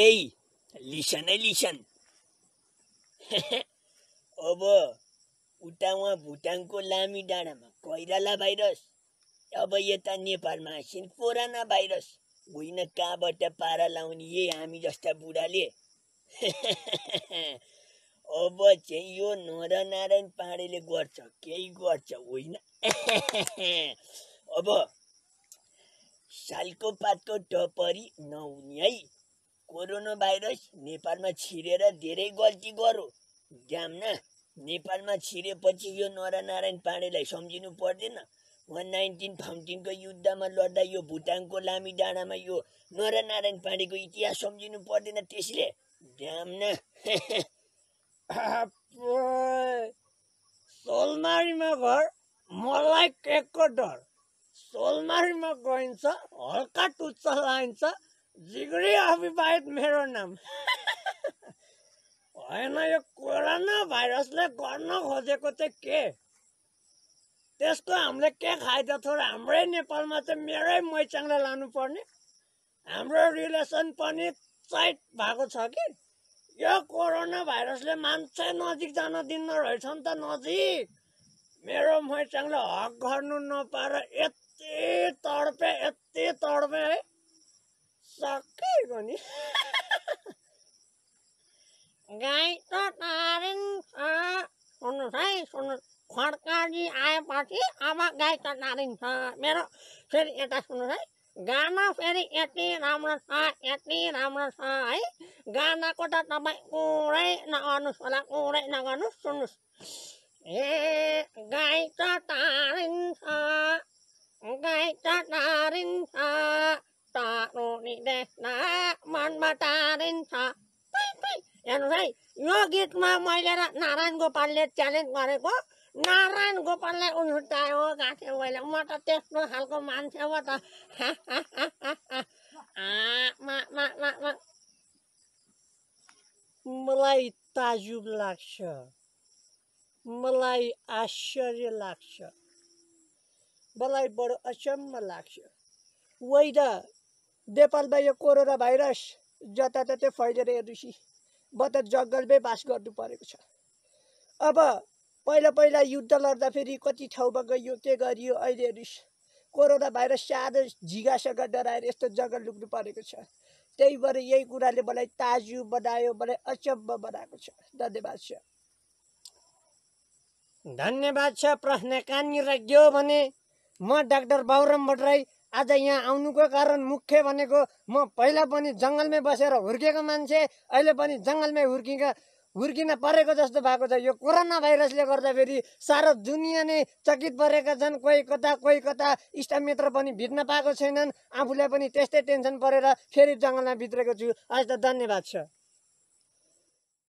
ए listen है listen अब उता भुटानको लामी डाँडामा कोइराला भाइरस अब यता नेपालमा आसिन कोरोना भाइरस होइन कहाँबाट पारा लाउने यही हामी जस्ता बुढाले अब चाहिँ यो नरनारायण पाँडेले गर्छ केही गर्छ होइन अब सालको पातको टपरी नहुने है कोरोना भाइरस नेपालमा छिरेर धेरै गल्ती गरो जाम्ना नेपालमा छिरेपछि यो नरनारायण पाण्डेलाई सम्झिनु पर्दैन वान नाइन्टिन फाउन्टिनको युद्धमा लड्दा यो भुटानको लामी डाँडामा यो नरनारायण पाँडेको इतिहास सम्झिनु पर्दैन त्यसले जाम्ना सोलमारीमा घर मलाई केकको डर सोलमारीमा गइन्छ हल्का टुच्चा लाइन्छ जिग्री अभिवाहित मेरो नाम होइन यो कोरोना भाइरसले गर्न खोजेको चाहिँ के त्यसको हामीले के फाइदा थियो र हाम्रै नेपालमा चाहिँ मेरै मैचाङलाई लानुपर्ने हाम्रो रिलेसन पनि टाइट भएको छ कि यो कोरोना भाइरसले मान्छे नजिक जान दिन रहेछ नि त नजिक मेरो मैचाङले हक गर्नु नपाएर यति गाई त टारिन्छ सुन्नुहोस् है सुन्नु खड्काजी आएपछि अब गाई त टारिन्छ मेरो फेरि यता सुन्नुहोस् है गाना फेरि यति राम्रो छ यति राम्रो छ है गानाको त तपाईँ पुरै नगर्नुहोस् होला कुरै नगर्नुहोस् सुन्नुहोस् ए गाई त टारिन्छ गाई त टारिन्छ टारोनी देख्दा मनमा टारिन्छ हेर्नुहोस् है यो गीतमा मैले र नारायण गोपालले च्यालेन्ज गरेको नारायण गोपाललाई उन्हुटायो गाथ्यो मैले म त त्यस्तो खालको मान्छे हो त मलाई ताजुब लाग्छ मलाई आश्चर्य लाग्छ मलाई बडो अचम्म लाग्छ वैध नेपालमा यो कोरोना भाइरस जताततै फैलेर फैलिएर हेर्नुहोस् म त जङ्गलमै बास गर्नु परेको छ अब पहिला पहिला युद्ध फेरि कति ठाउँमा गइयो के गरियो अहिले हेर्नुहोस् कोरोना भाइरस सानो झिगासँग डराएर यस्तो जङ्गल लुक्नु परेको छ त्यही भएर यही कुराले मलाई ताजु बनायो मलाई अचम्म बनाएको छ धन्यवाद छ धन्यवाद छ प्रश्न कहाँनिर गयो भने म डाक्टर बाबुराम भट्टराई आज यहाँ आउनुको कारण मुख्य भनेको म पहिला पनि जङ्गलमै बसेर हुर्केको मान्छे अहिले पनि जङ्गलमै हुर्किँग हुर्किन परेको जस्तो भएको छ यो कोरोना भाइरसले गर्दा फेरि सारा दुनियाँ नै चकित परेका छन् कोही कता कोही कता इष्टमित्र पनि भिड्न पाएको छैनन् आफूलाई पनि त्यस्तै टेन्सन परेर फेरि जङ्गलमा भित्रेको छु आज त धन्यवाद छ